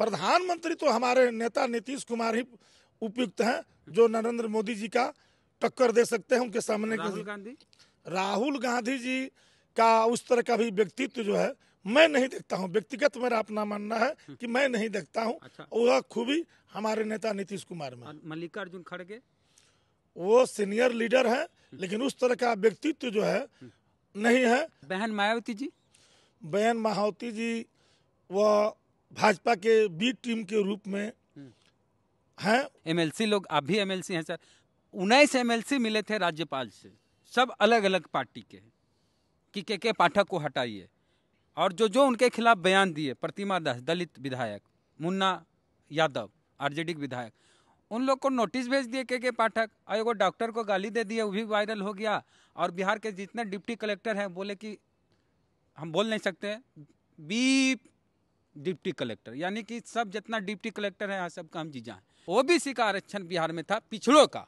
प्रधानमंत्री तो हमारे नेता नीतीश कुमार ही उपयुक्त हैं जो नरेंद्र मोदी जी का टक्कर दे सकते हैं उनके सामने राहुल गांधी राहुल गांधी जी का उस तरह का भी व्यक्तित्व जो है मैं नहीं देखता हूं व्यक्तिगत मेरा अपना मानना है कि मैं नहीं देखता हूँ अच्छा। वह खूबी हमारे नेता नीतीश कुमार में मल्लिकार्जुन खड़गे वो सीनियर लीडर है लेकिन उस तरह का व्यक्तित्व जो है नहीं है बहन मायावती जी बहन मायावती जी वह भाजपा के बी टीम के रूप में हैं एमएलसी लोग आप भी एमएलसी हैं सर उन्नीस एमएलसी मिले थे राज्यपाल से सब अलग अलग पार्टी के कि के के पाठक को हटाइए और जो जो उनके खिलाफ बयान दिए प्रतिमा दास दलित विधायक मुन्ना यादव आरजेडी विधायक उन लोग को नोटिस भेज दिए के के पाठक और एगो डॉक्टर को गाली दे दिए वो भी वायरल हो गया और बिहार के जितने डिप्टी कलेक्टर हैं बोले कि हम बोल नहीं सकते बीप डिप्टी कलेक्टर यानी कि सब जितना डिप्टी कलेक्टर है यहाँ सबका हम जी जाए ओबीसी का आरक्षण बिहार में था पिछड़ों का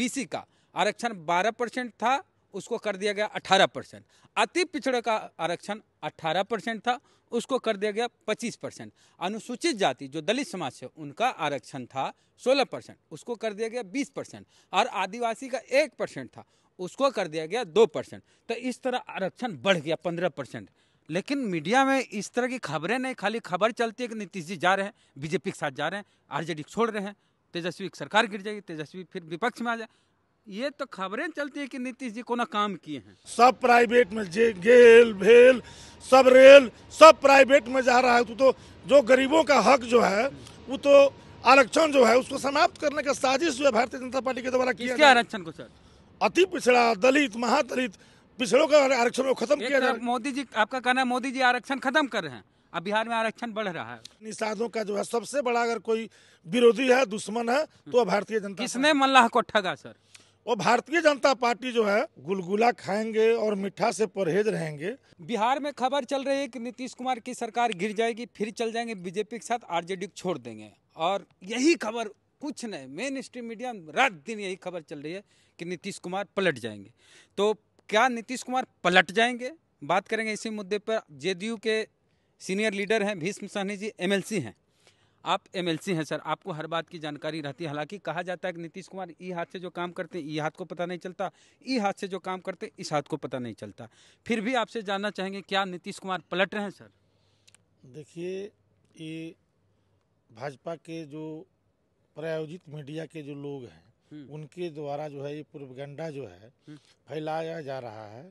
बीसी का आरक्षण 12 परसेंट था उसको कर दिया गया 18 परसेंट अति पिछड़े का आरक्षण 18 परसेंट था उसको कर दिया गया 25 परसेंट अनुसूचित जाति जो दलित समाज है उनका आरक्षण था 16 परसेंट उसको कर दिया गया 20 परसेंट और आदिवासी का एक परसेंट था उसको कर दिया गया दो परसेंट तो इस तरह आरक्षण बढ़ गया पंद्रह परसेंट लेकिन मीडिया में इस तरह की खबरें नहीं खाली खबर चलती है कि नीतीश जी जा रहे हैं बीजेपी के साथ जा रहे हैं आरजेडी छोड़ रहे हैं तेजस्वी की सरकार गिर जाएगी तेजस्वी फिर विपक्ष में आ जाए ये तो खबरें चलती है कि नीतीश जी को ना काम किए हैं सब प्राइवेट में जे गेल भेल सब रेल सब प्राइवेट में जा रहा है तो, तो जो गरीबों का हक जो है वो तो आरक्षण जो है उसको समाप्त करने का साजिश जो है भारतीय जनता पार्टी के द्वारा किया आरक्षण को सर अति पिछड़ा दलित महादलित पिछड़ों का आरक्षण खत्म किया जाए मोदी जी आपका कहना है मोदी जी आरक्षण खत्म कर रहे हैं अब बिहार में आरक्षण बढ़ रहा है निषादों का जो है सबसे बड़ा अगर कोई विरोधी है दुश्मन है तो भारतीय जनता किसने मल्लाह को ठगा सर वो भारतीय जनता पार्टी जो है गुलगुला खाएंगे और मीठा से परहेज रहेंगे बिहार में खबर चल रही है कि नीतीश कुमार की सरकार गिर जाएगी फिर चल जाएंगे बीजेपी के साथ आरजेडी छोड़ देंगे और यही खबर कुछ नहीं मेन स्ट्रीम मीडिया रात दिन यही खबर चल रही है कि नीतीश कुमार पलट जाएंगे तो क्या नीतीश कुमार पलट जाएंगे बात करेंगे इसी मुद्दे पर जेडीयू के सीनियर लीडर हैं भीष्म सहनी जी एमएलसी हैं आप एमएलसी हैं सर आपको हर बात की जानकारी रहती है हालांकि कहा जाता है कि नीतीश कुमार ई हाथ से जो काम करते हैं ई हाथ को पता नहीं चलता ई हाथ से जो काम करते इस हाथ को पता नहीं चलता फिर भी आपसे जानना चाहेंगे क्या नीतीश कुमार पलट रहे हैं सर देखिए ये भाजपा के जो प्रायोजित मीडिया के जो लोग हैं हम्म। उनके द्वारा जो है ये पूर्वगंडा जो है हम्म। फैलाया जा रहा है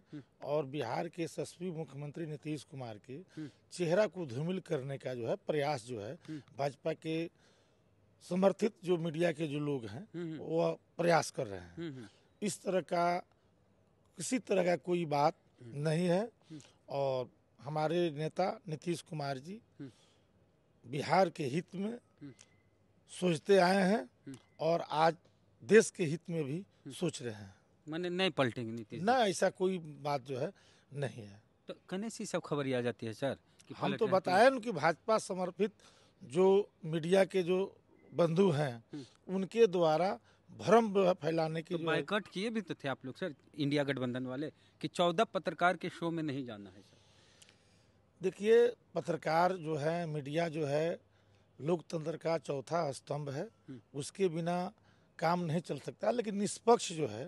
और बिहार के सस्वी मुख्यमंत्री नीतीश कुमार के हम्म। चेहरा को धूमिल करने का जो है प्रयास जो है भाजपा के समर्थित जो मीडिया के जो लोग हैं वो प्रयास कर रहे हैं इस तरह का किसी तरह का कोई बात नहीं है और हमारे नेता नीतीश कुमार जी बिहार के हित में सोचते आए हैं और आज देश के हित में भी सोच रहे हैं मैंने नहीं पलटेंगे नीति ना ऐसा कोई बात जो है नहीं है तो कने सी सब खबर आ जाती है सर कि हम तो बताए न कि भाजपा समर्पित जो मीडिया के जो बंधु हैं हम्म। उनके द्वारा भ्रम फैलाने के तो किए भी तो थे आप लोग सर इंडिया गठबंधन वाले कि चौदह पत्रकार के शो में नहीं जाना है सर देखिए पत्रकार जो है मीडिया जो है लोकतंत्र का चौथा स्तंभ है हम्म। उसके बिना काम नहीं चल सकता लेकिन निष्पक्ष जो है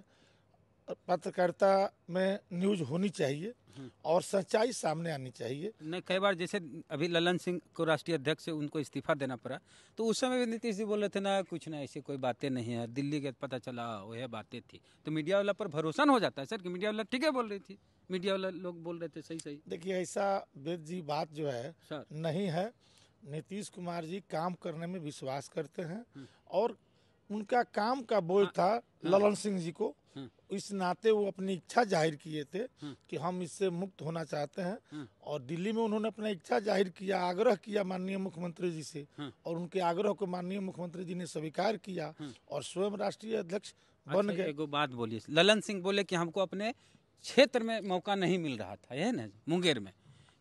पत्रकारिता में न्यूज होनी चाहिए हम्म। और सच्चाई सामने आनी चाहिए नहीं कई बार जैसे अभी ललन सिंह को राष्ट्रीय अध्यक्ष से उनको इस्तीफा देना पड़ा तो उस समय भी नीतीश जी बोल रहे थे ना कुछ ना ऐसी कोई बातें नहीं है दिल्ली के पता चला वह बातें थी तो मीडिया वाला पर भरोसा हो जाता है सर कि मीडिया वाला ठीक है बोल रही थी मीडिया वाला लोग बोल रहे थे सही सही देखिए ऐसा वेद जी बात जो है नहीं है नीतीश कुमार जी काम करने में विश्वास करते हैं हम्म। और उनका काम का बोझ हाँ, था हाँ। ललन सिंह जी को हम्म। इस नाते वो अपनी इच्छा जाहिर किए थे हम्म। कि हम इससे मुक्त होना चाहते हैं हम्म। और दिल्ली में उन्होंने अपना इच्छा जाहिर किया आग्रह किया माननीय मुख्यमंत्री जी से और उनके आग्रह को माननीय मुख्यमंत्री जी ने स्वीकार किया और स्वयं राष्ट्रीय अध्यक्ष अच्छा, बन गए बात बोलिए ललन सिंह बोले कि हमको अपने क्षेत्र में मौका नहीं मिल रहा था यह ना मुंगेर में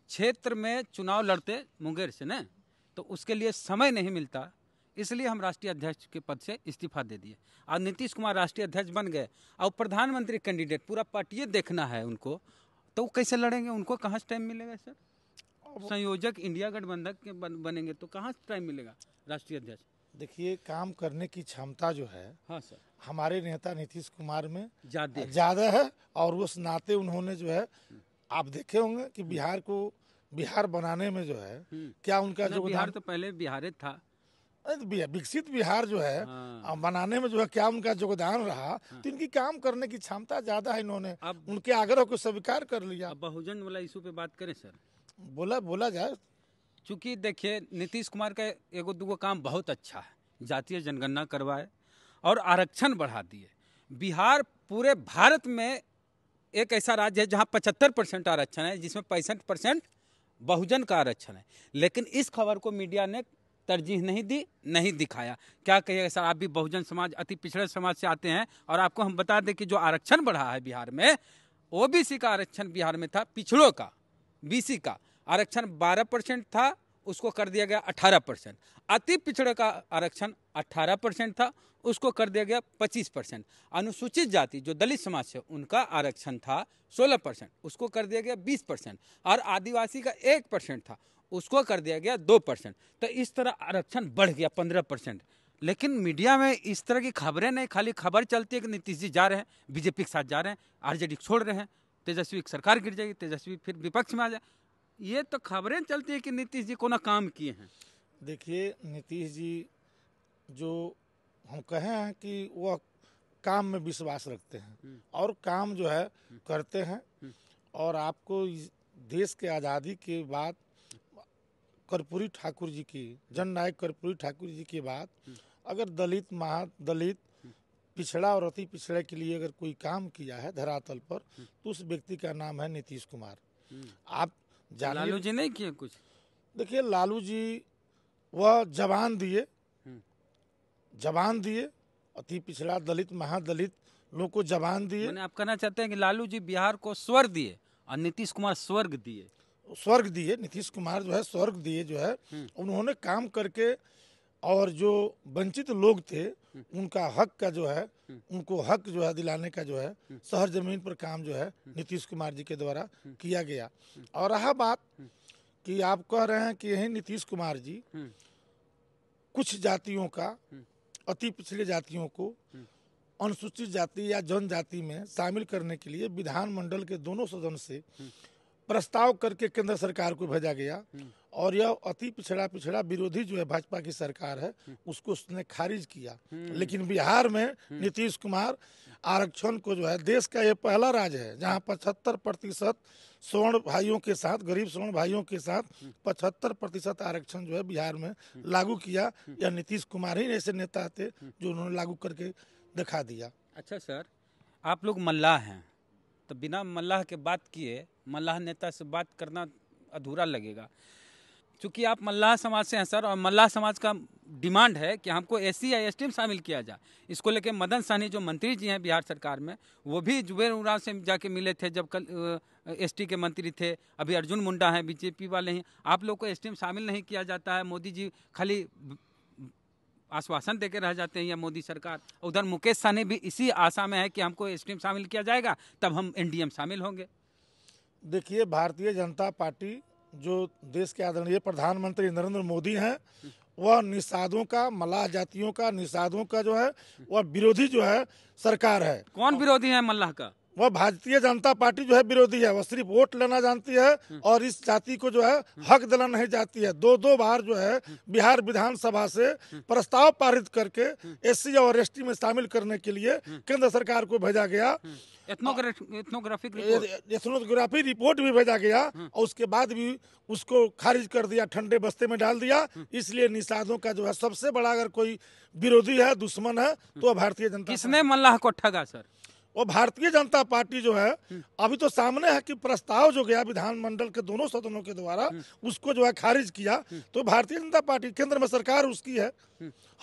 क्षेत्र में चुनाव लड़ते मुंगेर से न तो उसके लिए समय नहीं मिलता इसलिए हम राष्ट्रीय अध्यक्ष के पद से इस्तीफा दे दिए और नीतीश कुमार राष्ट्रीय अध्यक्ष बन गए और प्रधानमंत्री कैंडिडेट पूरा पार्टी देखना है उनको तो वो कैसे लड़ेंगे उनको कहाँ से टाइम मिलेगा सर संयोजक इंडिया गठबंधक के बन, बनेंगे तो कहाँ से टाइम मिलेगा राष्ट्रीय अध्यक्ष देखिए काम करने की क्षमता जो है हाँ सर हमारे नेता नीतीश कुमार में ज्यादा ज्यादा है और उस नाते उन्होंने जो है आप देखे होंगे कि बिहार को बिहार बनाने में जो है हम्म। क्या उनका जो बिहार तो पहले बिहार था तो विकसित बिहार जो है हाँ। बनाने में जो है क्या उनका योगदान रहा हाँ। तो इनकी काम करने की क्षमता ज्यादा है इन्होंने अब उनके आग्रह को स्वीकार कर लिया बहुजन वाला इशू पे बात करें सर बोला बोला जाए चूँकि देखिए नीतीश कुमार का एगो दूगो काम बहुत अच्छा है जातीय जनगणना करवाए और आरक्षण बढ़ा दिए बिहार पूरे भारत में एक ऐसा राज्य है जहाँ पचहत्तर परसेंट आरक्षण है जिसमें पैंसठ परसेंट बहुजन का आरक्षण है लेकिन इस खबर को मीडिया ने तरजीह नहीं दी नहीं दिखाया क्या कहिएगा सर आप भी बहुजन समाज अति पिछड़े समाज से आते हैं और आपको हम बता दें कि जो आरक्षण बढ़ा है बिहार में ओबीसी का आरक्षण बिहार में था पिछड़ों का बीसी का आरक्षण 12 परसेंट था उसको कर दिया गया 18 परसेंट अति पिछड़े का आरक्षण 18 परसेंट था उसको कर दिया गया 25 परसेंट अनुसूचित जाति जो दलित समाज से उनका आरक्षण था 16 परसेंट उसको कर दिया गया 20 परसेंट और आदिवासी का 1 परसेंट था उसको कर दिया गया दो परसेंट तो इस तरह आरक्षण बढ़ गया पंद्रह परसेंट लेकिन मीडिया में इस तरह की खबरें नहीं खाली खबर चलती है कि नीतीश जी जा रहे हैं बीजेपी के साथ जा रहे हैं आरजेडी छोड़ रहे हैं तेजस्वी की सरकार गिर जाएगी तेजस्वी फिर विपक्ष में आ जाए ये तो खबरें चलती है कि नीतीश जी को ना काम किए हैं देखिए नीतीश जी जो हम कहें कि वह काम में विश्वास रखते हैं हम्म। और काम जो है हम्म। करते हैं हम्म। और आपको देश के आज़ादी के बाद कर्पूरी ठाकुर जी की जननायक कर्पूरी ठाकुर जी की बात अगर दलित महा दलित पिछड़ा और अति पिछड़े के लिए अगर कोई काम किया है धरातल पर तो उस व्यक्ति का नाम है नीतीश कुमार आप लालू जी नहीं किए कुछ देखिए लालू जी वह जवान दिए जवान दिए अति पिछड़ा दलित महादलित लोग को जवान दिए आप कहना चाहते हैं कि लालू जी बिहार को स्वर दिए और नीतीश कुमार स्वर्ग दिए स्वर्ग दिए नीतीश कुमार जो है स्वर्ग दिए जो है हम्म। उन्होंने काम करके और जो वंचित लोग थे हम्म। उनका हक का जो है हम्म। उनको हक जो है दिलाने का जो है शहर जमीन पर काम जो है नीतीश कुमार जी के द्वारा किया गया और रहा बात कि आप कह रहे हैं कि यही नीतीश कुमार जी कुछ जातियों का अति पिछले जातियों को अनुसूचित जाति या जनजाति में शामिल करने के लिए विधानमंडल के दोनों सदन से प्रस्ताव करके केंद्र सरकार को भेजा गया हम्म। और यह अति पिछड़ा पिछड़ा विरोधी जो है भाजपा की सरकार है हम्म। उसको उसने खारिज किया हम्म। लेकिन बिहार में नीतीश कुमार आरक्षण को जो है देश का यह पहला राज्य है जहाँ पचहत्तर प्रतिशत स्वर्ण भाइयों के साथ गरीब स्वर्ण भाइयों के साथ पचहत्तर प्रतिशत आरक्षण जो है बिहार में लागू किया या नीतीश कुमार ही ऐसे नेता थे जो उन्होंने लागू करके दिखा दिया अच्छा सर आप लोग मल्लाह हैं तो बिना मल्लाह के बात किए मल्लाह नेता से बात करना अधूरा लगेगा चूँकि आप मल्लाह समाज से हैं सर और मल्लाह समाज का डिमांड है कि हमको एस सी या एस टी में शामिल किया जाए इसको लेके मदन सहनी जो मंत्री जी हैं बिहार सरकार में वो भी जुबेर उराव से जाके मिले थे जब कल एस टी के मंत्री थे अभी अर्जुन मुंडा हैं बीजेपी वाले हैं आप लोग को एस टी में शामिल नहीं किया जाता है मोदी जी खाली आश्वासन देकर रह जाते हैं या मोदी सरकार उधर मुकेश सहनी भी इसी आशा में है कि हमको एस शामिल किया जाएगा तब हम एन शामिल होंगे देखिए भारतीय जनता पार्टी जो देश के आदरणीय प्रधानमंत्री नरेंद्र मोदी हैं वह निषादों का मल्लाह जातियों का निषादों का जो है वह विरोधी जो है सरकार है कौन विरोधी है मल्लाह का वह भारतीय जनता पार्टी जो है विरोधी है वह सिर्फ वोट लेना जानती है और इस जाति को जो है हक देना नहीं जाती है दो दो बार जो है बिहार विधानसभा से प्रस्ताव पारित करके एस और एस में शामिल करने के लिए केंद्र सरकार को भेजा गया एथनोग्राफी रिपोर्ट।, रिपोर्ट भी भेजा गया और उसके बाद भी उसको खारिज कर दिया ठंडे बस्ते में डाल दिया इसलिए निषादों का जो है सबसे बड़ा अगर कोई विरोधी है दुश्मन है तो भारतीय जनता किसने मल्लाह को ठगा सर वो भारतीय जनता पार्टी जो है अभी तो सामने है कि प्रस्ताव जो गया विधानमंडल के दोनों सदनों के द्वारा उसको जो है खारिज किया तो भारतीय जनता पार्टी केंद्र में सरकार उसकी है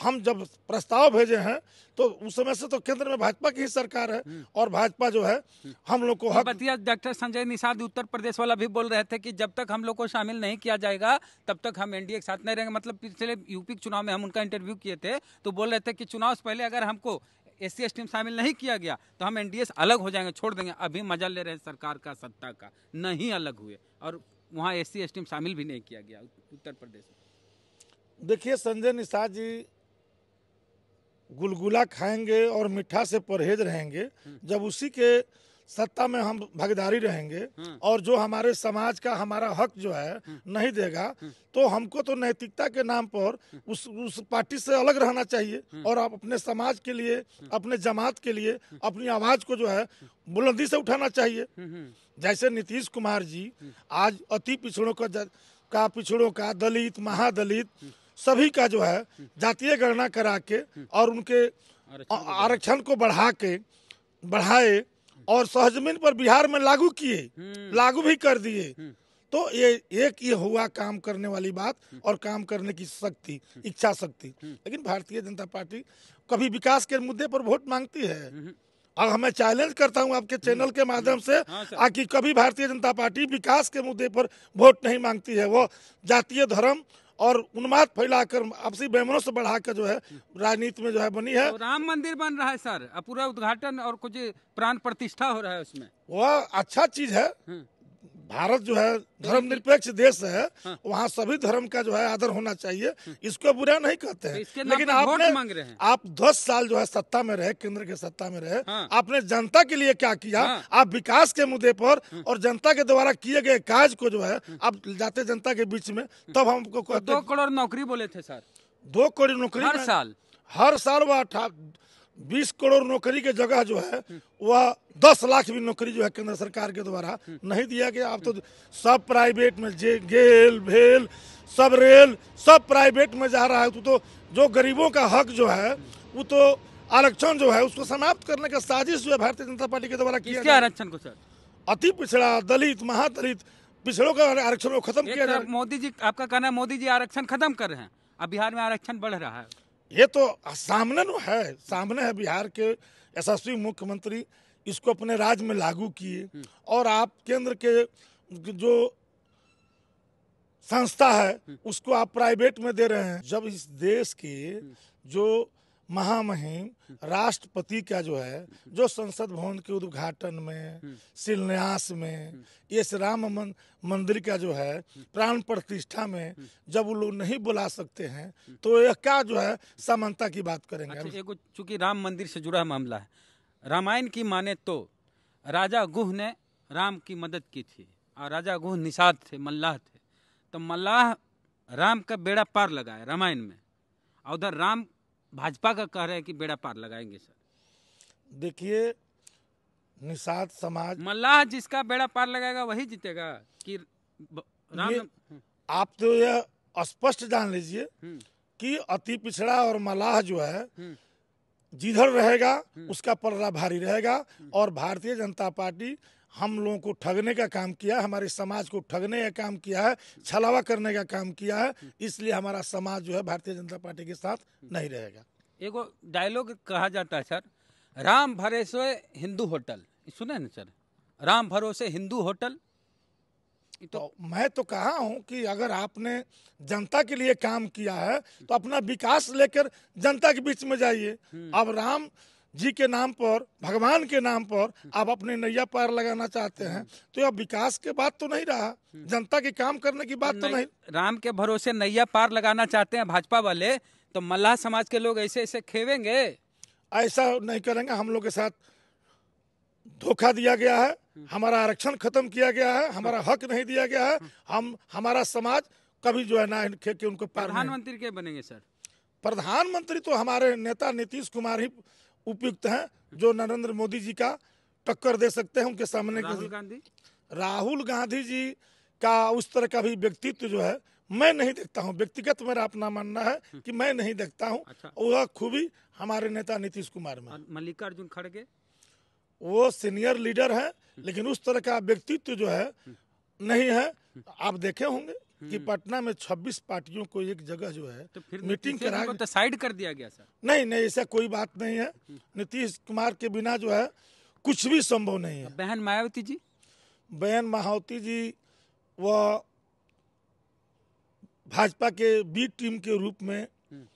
हम जब प्रस्ताव भेजे हैं तो उस समय से तो केंद्र में भाजपा की ही सरकार है और भाजपा जो है हम लोग को हक डॉक्टर संजय निषाद उत्तर प्रदेश वाला भी बोल रहे थे कि जब तक हम लोग को शामिल नहीं किया जाएगा तब तक हम एनडीए के साथ नहीं रहेंगे मतलब पिछले यूपी के चुनाव में हम उनका इंटरव्यू किए थे तो बोल रहे थे कि चुनाव से पहले अगर हमको एस सी में शामिल नहीं किया गया तो हम एन अलग हो जाएंगे छोड़ देंगे अभी मजा ले रहे हैं सरकार का सत्ता का नहीं अलग हुए और वहाँ एस सी में शामिल भी नहीं किया गया उत्तर प्रदेश में देखिए संजय निषाद जी गुलगुला खाएंगे और मिठा से परहेज रहेंगे हम्म। जब उसी के सत्ता में हम भागीदारी रहेंगे हम्म। और जो हमारे समाज का हमारा हक जो है हम्म। नहीं देगा हम्म। तो हमको तो नैतिकता के नाम पर उस उस पार्टी से अलग रहना चाहिए और आप अपने समाज के लिए अपने जमात के लिए अपनी आवाज को जो है बुलंदी से उठाना चाहिए जैसे नीतीश कुमार जी आज अति पिछड़ों का का पिछड़ों का दलित महादलित सभी का जो है जातीय गणना करा के और उनके आरक्षण को बढ़ा के बढ़ाए और सहजमीन पर बिहार में लागू किए हम्म। लागू भी कर दिए हम्म। तो ये एक ये हुआ काम करने वाली बात हम्म। और काम करने की शक्ति इच्छा शक्ति लेकिन भारतीय जनता पार्टी कभी विकास के मुद्दे पर वोट मांगती है अगर मैं चैलेंज करता हूं आपके चैनल के माध्यम से हाँ, कि कभी भारतीय जनता पार्टी विकास के मुद्दे पर वोट नहीं मांगती है वो जातीय धर्म और उन्माद फैलाकर आपसी बैमनों से बढ़ाकर जो है राजनीति में जो है बनी है तो राम मंदिर बन रहा है सर पूरा उद्घाटन और कुछ प्राण प्रतिष्ठा हो रहा है उसमें वह अच्छा चीज है हाँ। भारत जो है हाँ। धर्म निरपेक्ष देश है हाँ। वहाँ सभी धर्म का जो है आदर होना चाहिए हाँ। इसको बुरा नहीं कहते हैं लेकिन आपने मांग रहे हैं। आप दस साल जो है सत्ता में रहे केंद्र के सत्ता में रहे हाँ। आपने जनता के लिए क्या किया हाँ। आप विकास के मुद्दे पर हाँ। और जनता के द्वारा किए गए काज को जो है आप जाते जनता के बीच में तब हमको तो दो करोड़ नौकरी बोले थे सर दो करोड़ नौकरी हर साल हर साल अठारह बीस करोड़ नौकरी के जगह जो है वह दस लाख भी नौकरी जो है केंद्र सरकार के द्वारा नहीं दिया गया आप तो सब प्राइवेट में जे गेल भेल सब रेल सब प्राइवेट में जा रहा है तो, तो जो गरीबों का हक जो है वो तो आरक्षण जो है उसको समाप्त करने का साजिश जो है भारतीय जनता पार्टी के द्वारा किया आरक्षण को सर अति पिछड़ा दलित महादलित पिछड़ों का आरक्षण को खत्म किया जा रहा है मोदी जी आपका कहना है मोदी जी आरक्षण खत्म कर रहे हैं अब बिहार में आरक्षण बढ़ रहा है ये तो सामने नु है सामने है बिहार के यशस्वी मुख्यमंत्री इसको अपने राज्य में लागू किए हम्म। और आप केंद्र के जो संस्था है हम्म। उसको आप प्राइवेट में दे रहे हैं जब इस देश के हम्म। जो महामहिम राष्ट्रपति का जो है जो संसद भवन के उद्घाटन में शिलान्यास में इस राम मंदिर का जो है प्राण प्रतिष्ठा में जब वो लोग नहीं बुला सकते हैं तो यह क्या जो है समानता की बात करेंगे अच्छा, चूंकि राम मंदिर से जुड़ा मामला है रामायण की माने तो राजा गुह ने राम की मदद की थी और राजा गुह निषाद थे मल्लाह थे तो मल्लाह राम का बेड़ा पार लगाए रामायण में और उधर राम भाजपा का कह रहे हैं कि बेड़ा पार लगाएंगे सर देखिए निषाद समाज मल्लाह जिसका बेड़ा पार लगाएगा वही जीतेगा कि राम आप तो यह स्पष्ट जान लीजिए हम्म। कि अति पिछड़ा और मल्लाह जो है हम्म। जिधर रहेगा हम्म। उसका पलड़ा भारी रहेगा और भारतीय जनता पार्टी हम लोगों को ठगने का काम किया है हमारे समाज को ठगने का काम किया है छलावा करने का काम किया है इसलिए हमारा समाज जो है भारतीय जनता पार्टी के साथ नहीं रहेगा एगो डायलॉग कहा जाता है सर राम भरोसे हिंदू होटल सुने ना सर राम भरोसे हिंदू होटल तो, तो मैं तो कहा हूं कि अगर आपने जनता के लिए काम किया है तो अपना विकास लेकर जनता के बीच में जाइए हम्म। अब राम जी के नाम पर भगवान के नाम पर आप अपने नैया पार लगाना चाहते हैं तो यह विकास के बात तो नहीं रहा जनता के काम करने की बात तो नहीं राम के भरोसे नैया पार लगाना चाहते हैं भाजपा वाले तो मल्लाह समाज के लोग ऐसे ऐसे खेवेंगे ऐसा नहीं करेंगे हम लोग के साथ धोखा दिया गया है हमारा आरक्षण खत्म किया गया है हमारा हक नहीं दिया गया है हम हमारा समाज कभी जो है ना के उनको प्रधानमंत्री के बनेंगे सर प्रधानमंत्री तो हमारे नेता नीतीश कुमार ही उपयुक्त हैं जो नरेंद्र मोदी जी का टक्कर दे सकते हैं उनके सामने राहुल गांधी राहुल गांधी जी का उस तरह का भी व्यक्तित्व जो है मैं नहीं देखता हूँ व्यक्तिगत मेरा अपना मानना है हम्म। कि मैं नहीं देखता हूँ अच्छा। वह खूबी हमारे नेता नीतीश कुमार में मल्लिकार्जुन खड़गे वो सीनियर लीडर है लेकिन उस तरह का व्यक्तित्व जो है हम्म। नहीं है आप देखे होंगे कि हम्म। पटना में 26 पार्टियों को एक जगह जो है तो फिर मीटिंग करा साइड कर दिया गया सर नहीं नहीं ऐसा कोई बात नहीं है हम्म। नीतीश कुमार के बिना जो है कुछ भी संभव नहीं है बहन मायावती जी बहन मायावती जी वह भाजपा के बी टीम के रूप में हम्म।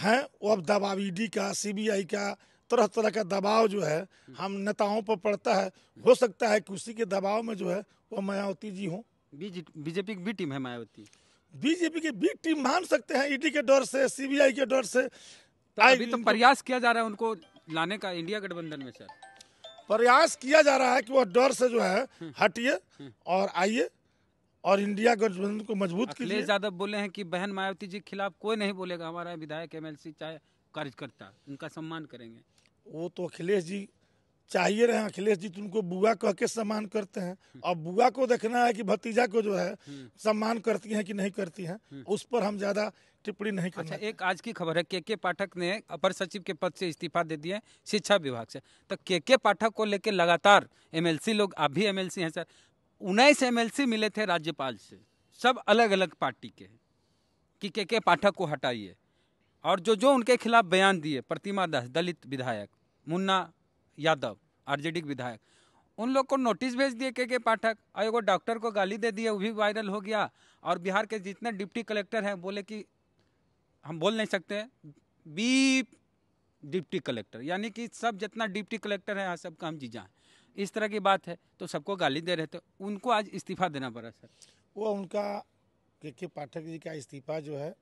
है वो अब दबाव ईडी e का सीबीआई का तरह तरह का दबाव जो है हम नेताओं पर पड़ता है हो सकता है कि उसी के दबाव में जो है वो मायावती जी हों बीजेपी की बी टीम है मायावती बीजेपी की बी टीम मान सकते हैं ईडी के डर से सीबीआई के डर से तो अभी तो प्रयास किया जा रहा है उनको लाने का इंडिया गठबंधन में सर प्रयास किया जा रहा है कि वह डर से जो है हम्म। हटिए हम्म। और आइए और इंडिया गठबंधन को मजबूत कीजिए यादव बोले हैं कि बहन मायावती जी के खिलाफ कोई नहीं बोलेगा हमारा विधायक एमएलसी चाहे कार्यकर्ता उनका सम्मान करेंगे वो तो अखिलेश जी चाहिए रहे अखिलेश जी तुमको बुआ कह के सम्मान करते हैं और हम्म। बुआ को देखना है कि भतीजा को जो है हम्म। सम्मान करती है कि नहीं करती है हम्म। उस पर हम ज्यादा टिप्पणी नहीं करना अच्छा एक आज की खबर है के के पाठक ने अपर सचिव के पद से इस्तीफा दे दिए शिक्षा विभाग से तो के के पाठक को लेकर लगातार एमएलसी लोग आप भी एमएलसी हैं सर उन्नीस एमएलसी मिले थे राज्यपाल से सब अलग अलग पार्टी के कि के के पाठक को हटाइए और जो जो उनके खिलाफ बयान दिए प्रतिमा दास दलित विधायक मुन्ना यादव आरजेडी विधायक उन लोग को नोटिस भेज दिए के के पाठक और एगो डॉक्टर को गाली दे दिए वो भी वायरल हो गया और बिहार के जितने डिप्टी कलेक्टर हैं बोले कि हम बोल नहीं सकते बी डिप्टी कलेक्टर यानी कि सब जितना डिप्टी कलेक्टर है सब काम जीजा हैं इस तरह की बात है तो सबको गाली दे रहे थे उनको आज इस्तीफा देना पड़ा सर वो उनका के के पाठक जी का इस्तीफा जो है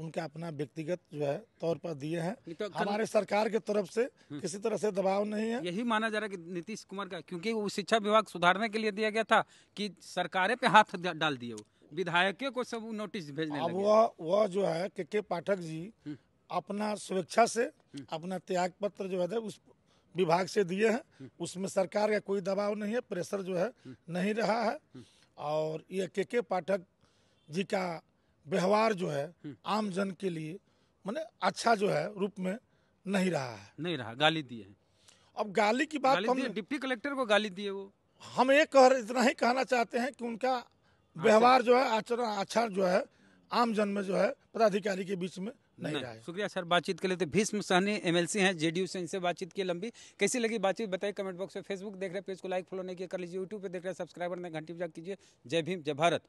उनका अपना व्यक्तिगत जो है तौर पर दिए हैं तो हमारे सरकार के तरफ से किसी तरह से दबाव नहीं है यही माना जा रहा है कि नीतीश कुमार का क्योंकि वो शिक्षा विभाग सुधारने के लिए दिया गया था कि सरकारें पे हाथ डाल दिए वो विधायक को सब नोटिस भेजने अब वह वह जो है के के पाठक जी अपना स्वेच्छा से अपना त्याग पत्र जो है उस विभाग से दिए हैं उसमें सरकार का कोई दबाव नहीं है प्रेशर जो है नहीं रहा है और ये के के पाठक जी का व्यवहार जो है हम्म। आम जन के लिए मैंने अच्छा जो है रूप में नहीं रहा है नहीं रहा गाली दिए अब गाली की बात तो हम डिप्टी कलेक्टर को गाली दिए वो हम एक कह इतना ही कहना चाहते हैं कि उनका अच्छा। व्यवहार जो है आचरण अच्छा जो है आम जन में जो है पदाधिकारी के बीच में नहीं, नहीं रहा है शुक्रिया सर बातचीत के लिए तो भीष्म सहनी एमएलसी हैं जेडीयू से इनसे बातचीत की लंबी कैसी लगी बातचीत बताइए कमेंट बॉक्स में फेसबुक देख रहे पेज को लाइक फॉलो नहीं किया कर लीजिए यूट्यूब पर देख रहे हैं सब्सक्राइबर ने घंटी बजा कीजिए जय भीम जय भारत